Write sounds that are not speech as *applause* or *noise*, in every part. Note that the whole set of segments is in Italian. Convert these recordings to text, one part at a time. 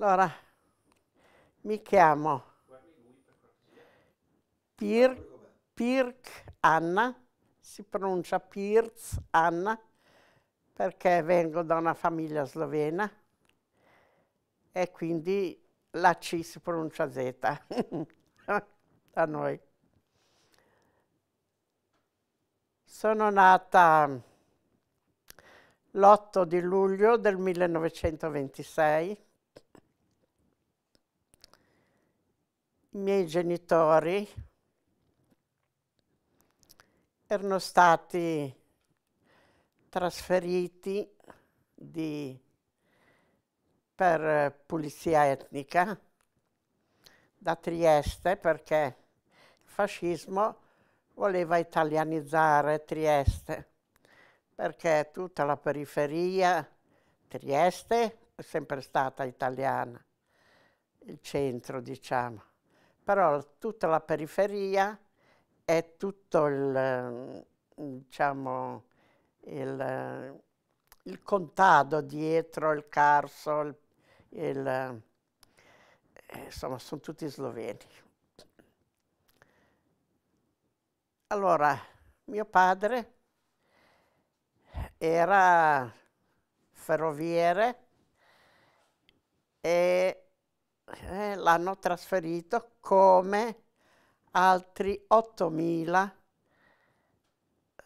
Allora, mi chiamo Pirk, Pirk Anna, si pronuncia Pirz Anna, perché vengo da una famiglia slovena e quindi la C si pronuncia Z *laughs* da noi. Sono nata l'8 di luglio del 1926 i miei genitori erano stati trasferiti di, per pulizia etnica da Trieste perché il fascismo voleva italianizzare Trieste perché tutta la periferia Trieste è sempre stata italiana, il centro diciamo però tutta la periferia e tutto il, mm, diciamo, il, il contado dietro, il Carso, il, il, eh, insomma, sono tutti sloveni. Allora, mio padre era ferroviere e eh, l'hanno trasferito come altri 8.000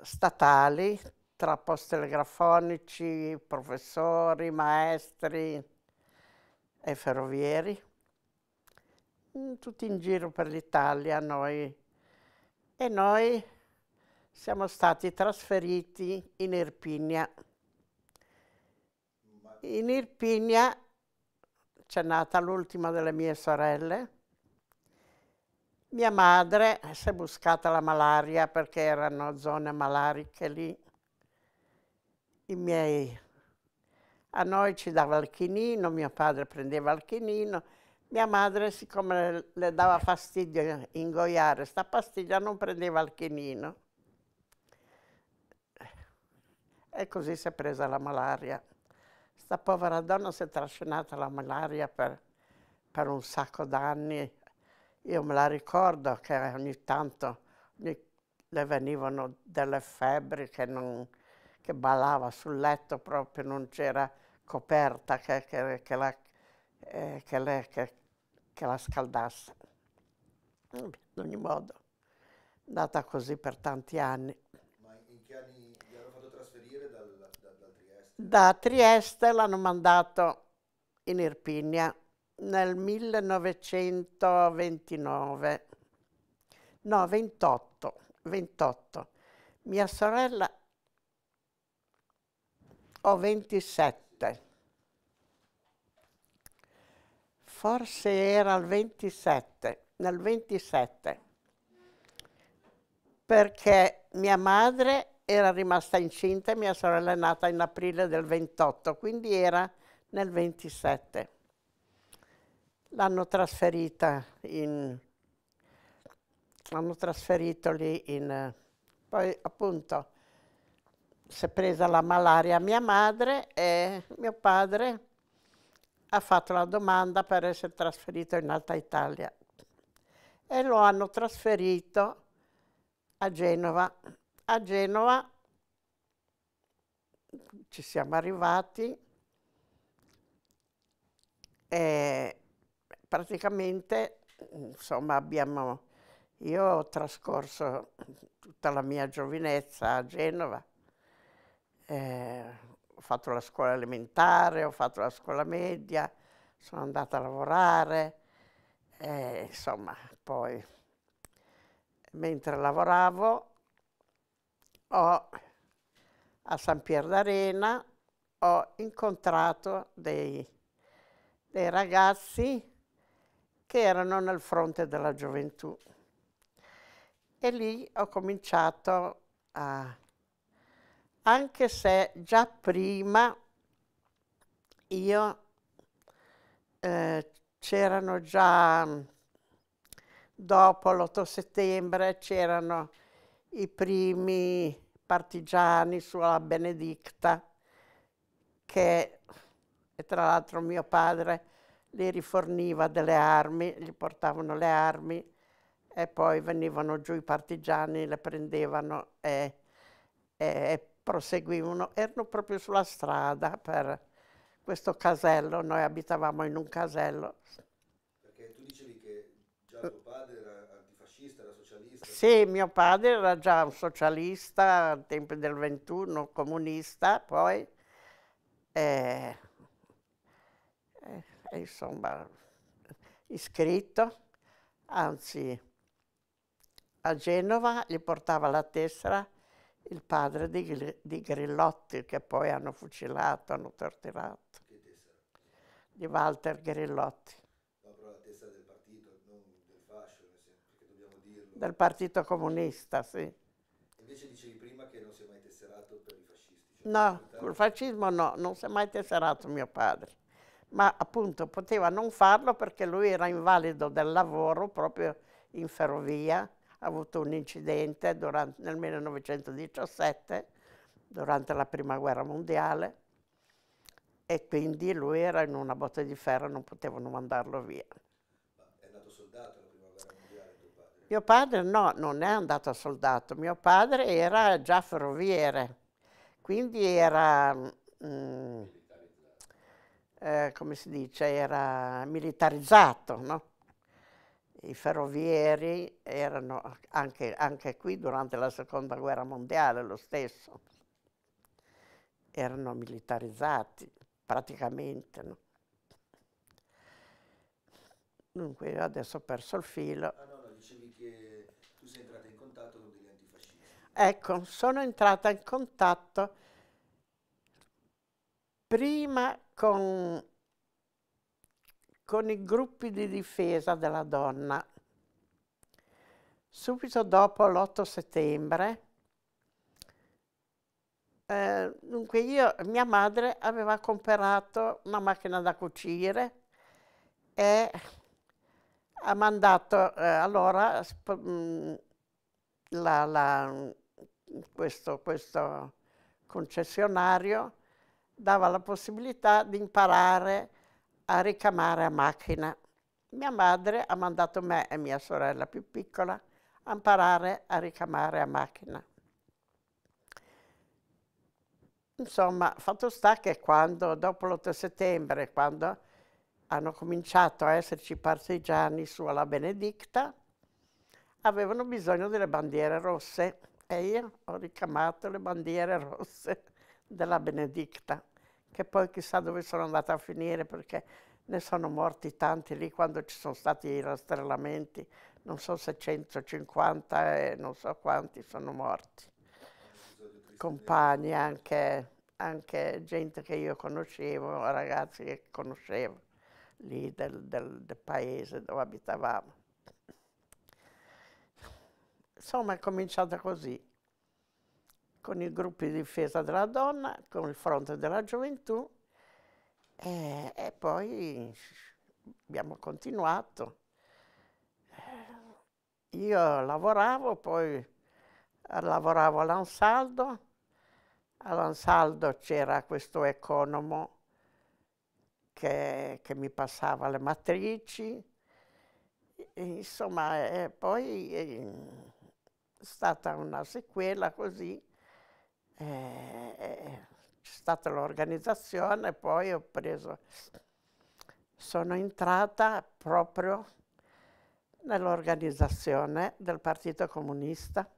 statali tra posttelegrafonici, professori, maestri e ferrovieri, mm, tutti in giro per l'Italia noi. E noi siamo stati trasferiti in Irpinia. In Irpinia c'è nata l'ultima delle mie sorelle. Mia madre si è buscata la malaria perché erano zone malariche lì. I miei, a noi ci dava il chinino, mio padre prendeva il chinino, mia madre, siccome le dava fastidio ingoiare sta pastiglia, non prendeva il chinino. E così si è presa la malaria. Questa povera donna si è trascinata la malaria per, per un sacco d'anni. Io me la ricordo che ogni tanto le venivano delle febbri che, non, che balava sul letto proprio, non c'era coperta che, che, che la, eh, le, che la scaldasse. Ad ogni modo, è andata così per tanti anni. da Trieste l'hanno mandato in Irpinia nel 1929, no 28, 28. Mia sorella ho 27. Forse era il 27, nel 27, perché mia madre era rimasta incinta e mia sorella è nata in aprile del 28, quindi era nel 27. L'hanno trasferita in... L'hanno trasferito lì in... Poi appunto si è presa la malaria mia madre e mio padre ha fatto la domanda per essere trasferito in Alta Italia e lo hanno trasferito a Genova a Genova ci siamo arrivati e praticamente insomma abbiamo io ho trascorso tutta la mia giovinezza a Genova eh, ho fatto la scuola elementare ho fatto la scuola media sono andata a lavorare e, insomma poi mentre lavoravo ho, a San Pier d'Arena ho incontrato dei, dei ragazzi che erano nel fronte della gioventù. E lì ho cominciato a, anche se già prima io eh, c'erano già, dopo l'8 settembre, c'erano i primi partigiani sulla Benedicta, che tra l'altro mio padre li riforniva delle armi, gli portavano le armi e poi venivano giù i partigiani, le prendevano e, e, e proseguivano. Erano proprio sulla strada per questo casello, noi abitavamo in un casello. Perché tu dicevi che già tuo padre era antifascista, era socialista? Sì, mio padre era già un socialista al tempo del 21, comunista, poi... Eh, eh, insomma, iscritto, anzi a Genova gli portava la tessera il padre di, di Grillotti, che poi hanno fucilato, hanno torturato, di Walter Grillotti. Del Partito Comunista, sì. Invece dicevi prima che non si è mai tesserato per i fascisti. Cioè no, col fascismo no, non si è mai tesserato mio padre. Ma appunto poteva non farlo perché lui era invalido del lavoro proprio in ferrovia, ha avuto un incidente durante, nel 1917, durante la Prima Guerra Mondiale, e quindi lui era in una botte di ferro e non potevano mandarlo via. Mio padre no, non è andato a soldato, mio padre era già ferroviere, quindi era, mm, eh, come si dice, era militarizzato, no? I ferrovieri erano anche, anche qui durante la seconda guerra mondiale lo stesso, erano militarizzati praticamente, no? Dunque io adesso ho perso il filo che tu sei entrata in contatto con degli antifascisti. Ecco, sono entrata in contatto prima con, con i gruppi di difesa della donna. Subito dopo l'8 settembre, eh, dunque io, mia madre aveva comprato una macchina da cucire e ha mandato eh, allora mm, la, la, questo, questo, concessionario dava la possibilità di imparare a ricamare a macchina. Mia madre ha mandato me e mia sorella più piccola a imparare a ricamare a macchina. Insomma, fatto sta che quando, dopo l'8 settembre, quando hanno cominciato a esserci partigiani su alla Benedicta, avevano bisogno delle bandiere rosse e io ho ricamato le bandiere rosse della Benedicta, che poi chissà dove sono andata a finire perché ne sono morti tanti lì quando ci sono stati i rastrellamenti, non so se 150 e non so quanti sono morti. Compagni, anche, anche gente che io conoscevo, ragazzi che conoscevo lì del, del, del paese dove abitavamo. Insomma è cominciata così, con i gruppi di difesa della donna, con il fronte della gioventù e, e poi abbiamo continuato. Eh, io lavoravo, poi eh, lavoravo all'Ansaldo, all'Ansaldo c'era questo economo che, che mi passava le matrici. E, insomma, e poi eh, è stata una sequela così. Eh, eh, c'è stata l'organizzazione, poi ho preso... Sono entrata proprio nell'organizzazione del Partito Comunista